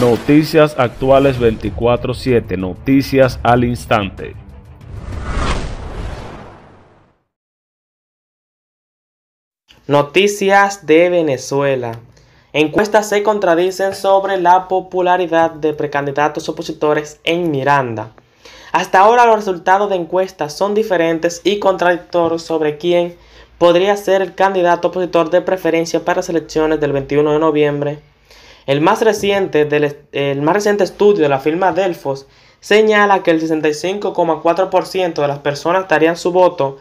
Noticias actuales 24/7, noticias al instante. Noticias de Venezuela. Encuestas se contradicen sobre la popularidad de precandidatos opositores en Miranda. Hasta ahora los resultados de encuestas son diferentes y contradictorios sobre quién podría ser el candidato opositor de preferencia para las elecciones del 21 de noviembre el más reciente, del, el más reciente estudio de la firma Delfos señala que el 65,4% de las personas darían su voto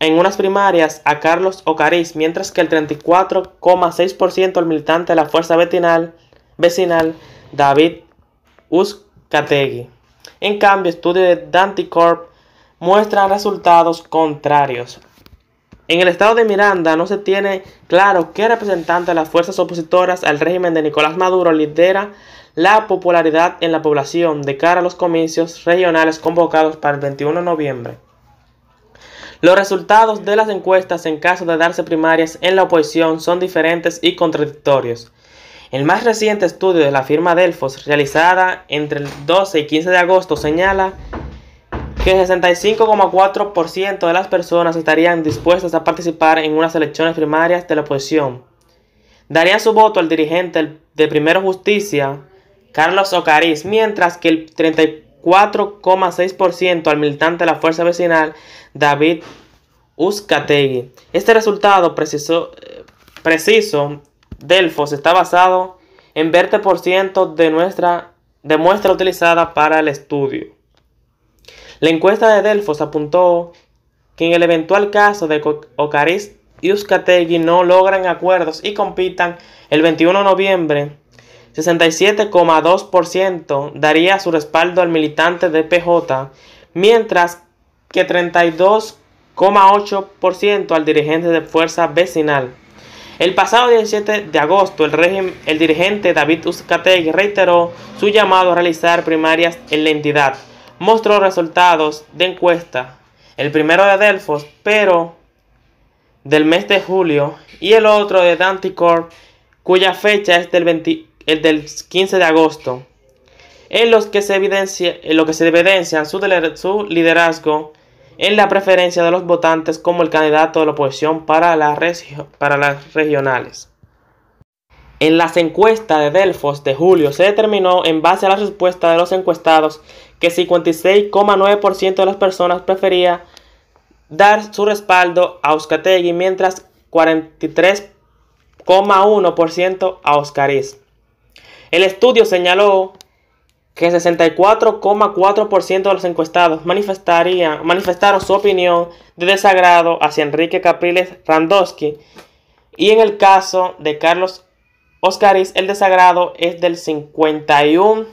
en unas primarias a Carlos Ocariz, mientras que el 34,6% al militante de la fuerza vecinal, David Uskategui. En cambio, estudio de Danticorp muestra resultados contrarios. En el estado de Miranda no se tiene claro qué representante de las fuerzas opositoras al régimen de Nicolás Maduro lidera la popularidad en la población de cara a los comicios regionales convocados para el 21 de noviembre. Los resultados de las encuestas en caso de darse primarias en la oposición son diferentes y contradictorios. El más reciente estudio de la firma Delfos, realizada entre el 12 y 15 de agosto, señala que el 65,4% de las personas estarían dispuestas a participar en unas elecciones primarias de la oposición. Darían su voto al dirigente de Primero Justicia, Carlos Ocariz, mientras que el 34,6% al militante de la Fuerza Vecinal, David Uzcategui. Este resultado preciso, eh, preciso Delfos está basado en 20% de nuestra de muestra utilizada para el estudio. La encuesta de Delfos apuntó que en el eventual caso de Ocariz y Uzcategui no logran acuerdos y compitan el 21 de noviembre, 67,2% daría su respaldo al militante de PJ, mientras que 32,8% al dirigente de Fuerza Vecinal. El pasado 17 de agosto, el, el dirigente David Uzcategui reiteró su llamado a realizar primarias en la entidad mostró resultados de encuesta, el primero de Delfos, pero del mes de julio, y el otro de Danticorp, cuya fecha es del, del 15 de agosto, en los que se, evidencia, lo que se evidencian su, liderazgo en la preferencia de los votantes como el candidato de la oposición para, para las regionales. En las encuestas de Delfos de julio se determinó en base a la respuesta de los encuestados que 56,9% de las personas prefería dar su respaldo a Euskategui, mientras 43,1% a Oscariz. El estudio señaló que 64,4% de los encuestados manifestarían, manifestaron su opinión de desagrado hacia Enrique Capriles Randowski y en el caso de Carlos Oscariz el desagrado es del 51%.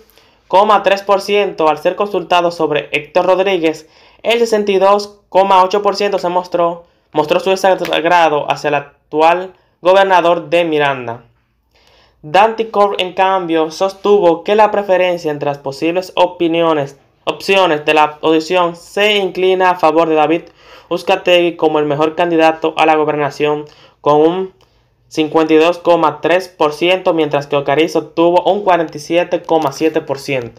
3% al ser consultado sobre Héctor Rodríguez, el 62,8% se mostró, mostró su desagrado hacia el actual gobernador de Miranda. Corb, en cambio, sostuvo que la preferencia entre las posibles opiniones, opciones de la audición se inclina a favor de David Uzcategui como el mejor candidato a la gobernación con un 52,3%, mientras que Ocariz obtuvo un 47,7%.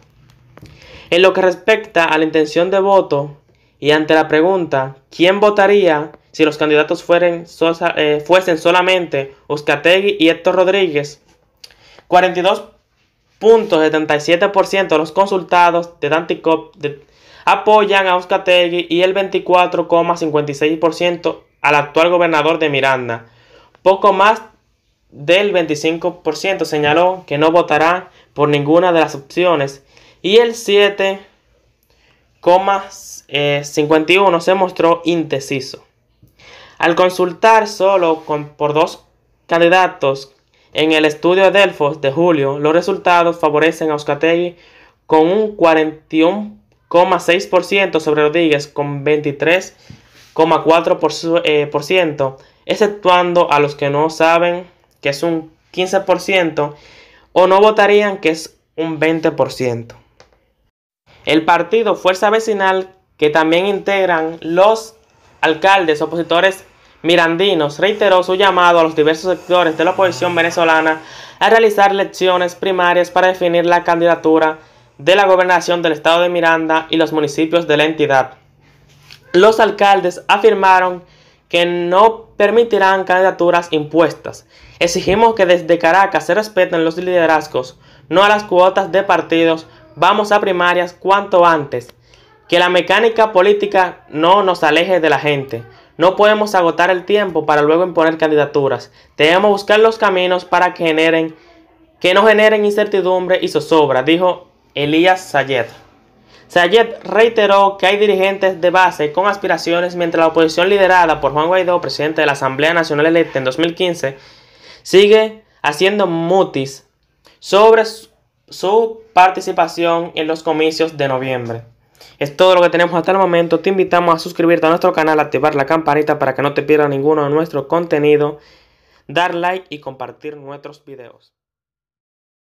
En lo que respecta a la intención de voto y ante la pregunta ¿quién votaría si los candidatos eh, fuesen solamente Uzcategui y Héctor Rodríguez? 42.77% de los consultados de Danticop apoyan a Uzcategui y el 24,56% al actual gobernador de Miranda. Poco más del 25% señaló que no votará por ninguna de las opciones y el 7,51 eh, se mostró indeciso. Al consultar solo con, por dos candidatos en el estudio de Delfos de julio, los resultados favorecen a Euskategui con un 41,6% sobre Rodríguez con 23,4% exceptuando a los que no saben que es un 15% o no votarían que es un 20%. El partido Fuerza Vecinal, que también integran los alcaldes opositores Mirandinos, reiteró su llamado a los diversos sectores de la oposición venezolana a realizar elecciones primarias para definir la candidatura de la gobernación del estado de Miranda y los municipios de la entidad. Los alcaldes afirmaron que que no permitirán candidaturas impuestas. Exigimos que desde Caracas se respeten los liderazgos, no a las cuotas de partidos, vamos a primarias cuanto antes. Que la mecánica política no nos aleje de la gente. No podemos agotar el tiempo para luego imponer candidaturas. Debemos buscar los caminos para que generen, que no generen incertidumbre y zozobra, dijo Elías Sayed. Sayed reiteró que hay dirigentes de base con aspiraciones mientras la oposición liderada por Juan Guaidó, presidente de la Asamblea Nacional electa en 2015, sigue haciendo mutis sobre su participación en los comicios de noviembre. Es todo lo que tenemos hasta el momento. Te invitamos a suscribirte a nuestro canal, activar la campanita para que no te pierdas ninguno de nuestro contenido, dar like y compartir nuestros videos.